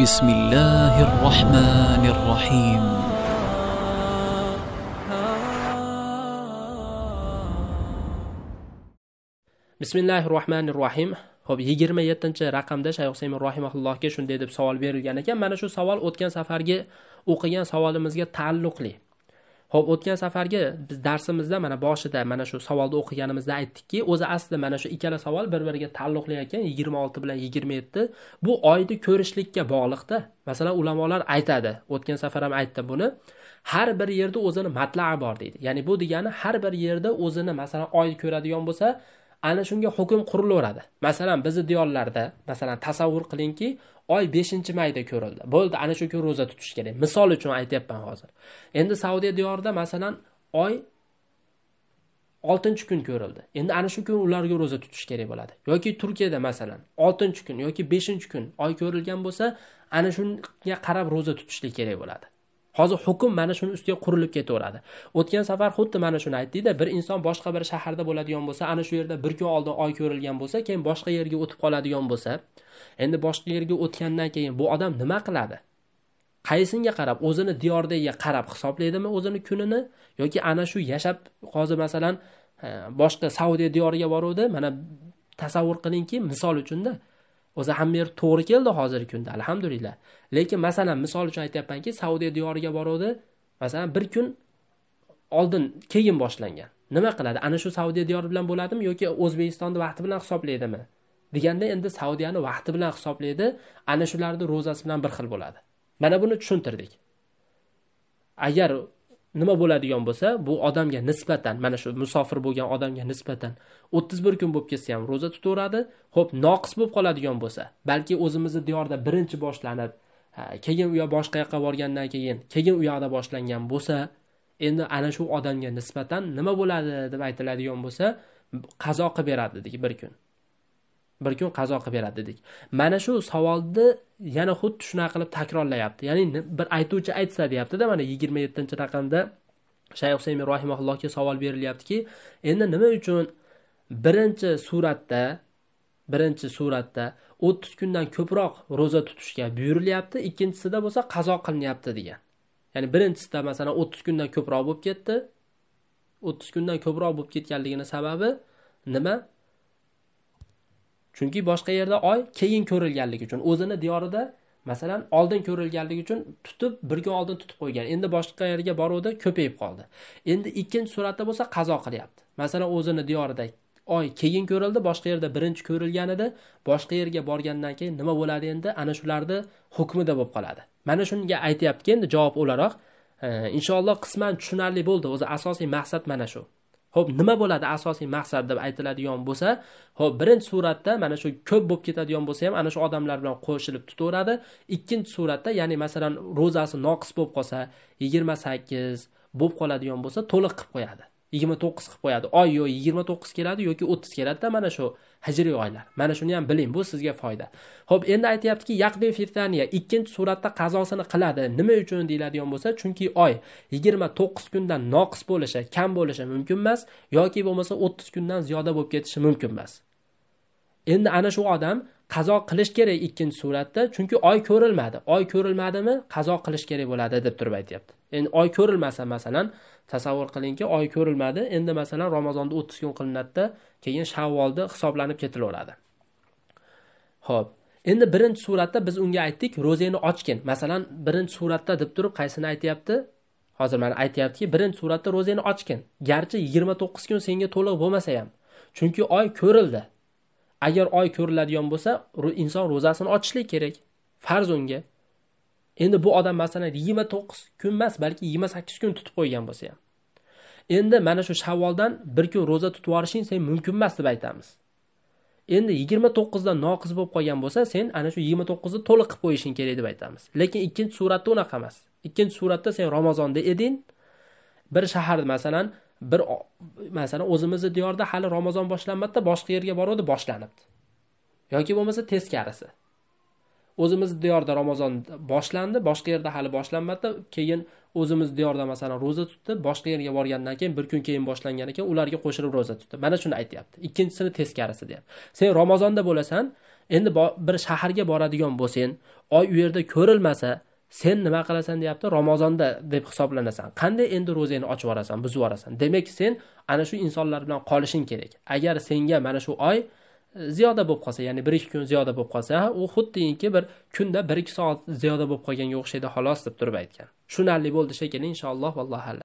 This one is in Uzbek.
بسم الله الرحمن الرحيم بسم الله الرحمن الرحيم ho'p yigirma yettinchi raqamda shayx husayn rahimahullohga shunday deb savol berilgan ekan mana shu savol o'tgan safargi o'qigan savolimizga taalluqli ho'p o'tgan safargi biz darsimizda mana boshida mana shu savolni o'qiganimizda aytdikki o'zi aslida mana shu ikkala savol bir biriga taalluqli ekan yigirma olti bilan yigirma yetti bu oyni ko'rishlikka bog'liqda masalan ulamolar aytadi o'tgan safar ham aytdi buni har bir yerda o'zini matlai bor deydi ya'ni bu degani har bir yerda o'zini masalan oy ko'radigan bo'lsa ana shunga hukm qurilaveradi masalan bizni diyorlarda masalan tasavvur qilingki oy beshinchi mayda ko'rildi bo'ldi ana shu kun ro'za tutish kerak misol uchun aytyapman hozir endi saudiya diyorida masalan oy oltinchi kun ko'rildi endi ana shu kun ularga ro'za tutish kerak bo'ladi yoki turkiyada masalan oltinchi kun yoki beshinchi kun oy ko'rilgan bo'lsa ana shunga qarab ro'za tutishlik kerak bo'ladi hozir hukm mana shuni ustiga qurilib ketaveradi o'tgan safar xuddi mana shuni aytdikda bir inson boshqa bir shaharda bo'ladigan bo'lsa ana shu yerda bir kun oldin oy ko'rilgan bo'lsa keyin boshqa yerga o'tib qoladigan bo'lsa endi boshqa yerga o'tgandan keyin bu odam nima qiladi qaysinga qarab o'zini diyordagiga qarab hisoblaydimi o'zini kunini yoki ana shu yashab hozir masalan e, boshqa saudiya diyoriga boruvdi mana tasavvur qilingki misol uchunda o'zi hamma yer to'g'ri keldi hozirgi kunda alhamdulillah lekin masalan misol uchun aytyapmanki saudiya diyoriga boruvdi masalan bir kun oldin keyin boshlangan nima qiladi ana shu saudiya diyori bilan bo'ladimi yoki o'zbekistonni vaqti bilan hisoblaydimi deganda endi saudiyani vaqti bilan hisoblaydi ana shularni ro'zasi bilan bir xil bo'ladi mana buni tushuntirdik agar nima bo'ladigan bo'lsa bu odamga nisbatan mana shu musofir bo'lgan odamga nisbatan o'ttiz bir kun bo'lib ketsa ham ro'za tutaveradi ho'p noqis bo'lib qoladigan bo'lsa balki o'zimizni diyorda birinchi boshlanib keyin u yoq boshqa yoqqa borgandan keyin keyin u yoqda boshlangan bo'lsa endi ana shu odamga nisbatan nima bo'ladi deb aytiladigan bo'lsa qazo qilib beradi bir kun bir kun qazo qilib beradi dedik mana shu savolni yana xuddi shunaqa qilib takrorlayapti ya'ni bir aytuvchi aytsa deyaptida mana yigirma yettinchi raqamda shayx usaymi rohimaullohga savol berilyaptiki endi nima uchun birinchi suratda birinchi suratda o'ttiz kundan ko'proq ro'za tutishga buyurilyapti ikkinchisida bo'lsa qazo qilinyapti degan ya'ni birinchisida masalan o'ttiz kundan ko'proq bo'lib ketdi o'ttiz kundan ko'proq bo'lib ketganligini sababi nima chunki boshqa yerda oy keyin ko'rilganligi uchun o'zini diyorida masalan oldin ko'rilganligi uchun tutib bir kun oldin tutib qo'ygan endi boshqa yerga boruvda ko'payib qoldi endi ikkinchi suratda bo'lsa qazo qilyapti masalan o'zini diyorida oy keyin ko'rildi boshqa yerda birinchi ko'rilgan edi boshqa yerga borgandan keyin nima bo'ladi endi ana shularni hukmida bo'lib qoladi mana shunga aytyaptiki endi javob o'laroq inshaalloh qisman tushunarli bo'ldi o'zi asosiy maqsad mana shu ho'p nima bo'ladi asosiy maqsad deb aytiladigan bo'lsa ho'p birinchi suratda mana shu ko'p bo'lib ketadigan bo'lsa ham ana shu odamlar bilan qo'shilib tutaveradi ikkinchi suratda ya'ni masalan ro'zasi noqis bo'lib qolsa yigirma sakkiz bo'lib qoladigan bo'lsa to'liq qilib qo'yadi yigirma to'qqiz qilib qo'yadi oy yo yigirma to'qqiz keladi yoki o'ttiz keladida mana shu hijriy oylar mana shuni ham biling bu sizga foyda ho'p endi aytyaptiki yaqdi fitaniya ikkinchi suratda qazosini qiladi nima uchun deyiladigan bo'lsa chunki oy yigirma to'qqiz kundan noqis bo'lishi kam bo'lishi mumkin emas yoki bo'lmasa o'ttiz kundan ziyoda bo'lib ketishi mumkin emas endi ana shu odam qazo qilish kerak ikkinchi suratda chunki oy ko'rilmadi oy ko'rilmadimi qazo qilish kerak bo'ladi deb turib aytyapti endi oy ko'rilmasa masalan tasavvur qilingki oy ko'rilmadi endi masalan ramazonda o'ttiz kun qilinadida keyin shavvolda hisoblanib ketilaveradi ho'p endi birinchi suratda biz unga aytdik ro'zangni ochgin masalan birinchi suratda deb turib qaysini aytyapti hozir mana aytyaptiki birinchi suratda ro'zangni ochgin garchi yigirma to'qqiz kun senga to'liq bo'lmasa ham chunki oy ko'rildi agar oy ko'riladigan bo'lsa inson ro'zasini ochishlik kerak farz unga endi bu odam masalan yigirma to'qqiz kun emas balki yigirma sakkiz kun tutib qo'ygan bo'lsa ham endi mana shu shavvoldan bir kun ro'za tutib yuborishing sen mumkin emas deb aytamiz endi yigirma to'qqizdan noqis bo'lib qolgan bo'lsa sen ana shu yigirma to'qqizni to'liq qilib qo'yishing kerak deb aytamiz lekin ikkinchi suratda unaqa emas ikkinchi suratda sen ramazonda eding bir shahar masalan bir masalan o'zimizni diyorda hali ramazon boshlanmadida boshqa yerga boruvdi boshlanibdi yoki bo'lmasa teskarisi o'zimizni diyorda ramazon boshlandi boshqa yerda hali boshlanmadi keyin o'zimiz diyorda masalan ro'za tutdi boshqa yerga borgandan keyin bir kun keyin boshlangan ekan ularga qo'shilib ro'za tutdi mana shuni aytyapti ikkinchisini teskarisi deyapti sen ramazonda bo'lasan endi bir shaharga boradigan bo'lsang oy u yerda ko'rilmasa sen nima qilasan deyapti ramazonda deb hisoblanasan qanday endi ro'zangni ochib yuborasan buzib yuborasan demak sen ana shu insonlar bilan qolishing kerak agar senga mana shu oy e, ziyoda bo'lib qolsa ya'ni bir ikki kun ziyoda bo'lib qolsa u xuddiki bir kunda bir ikki soat ziyoda bo'lib qolganga o'xshaydi xolos deb turib aytgan tushunarli bo'ldi shekilli inshaalloh vallohu alam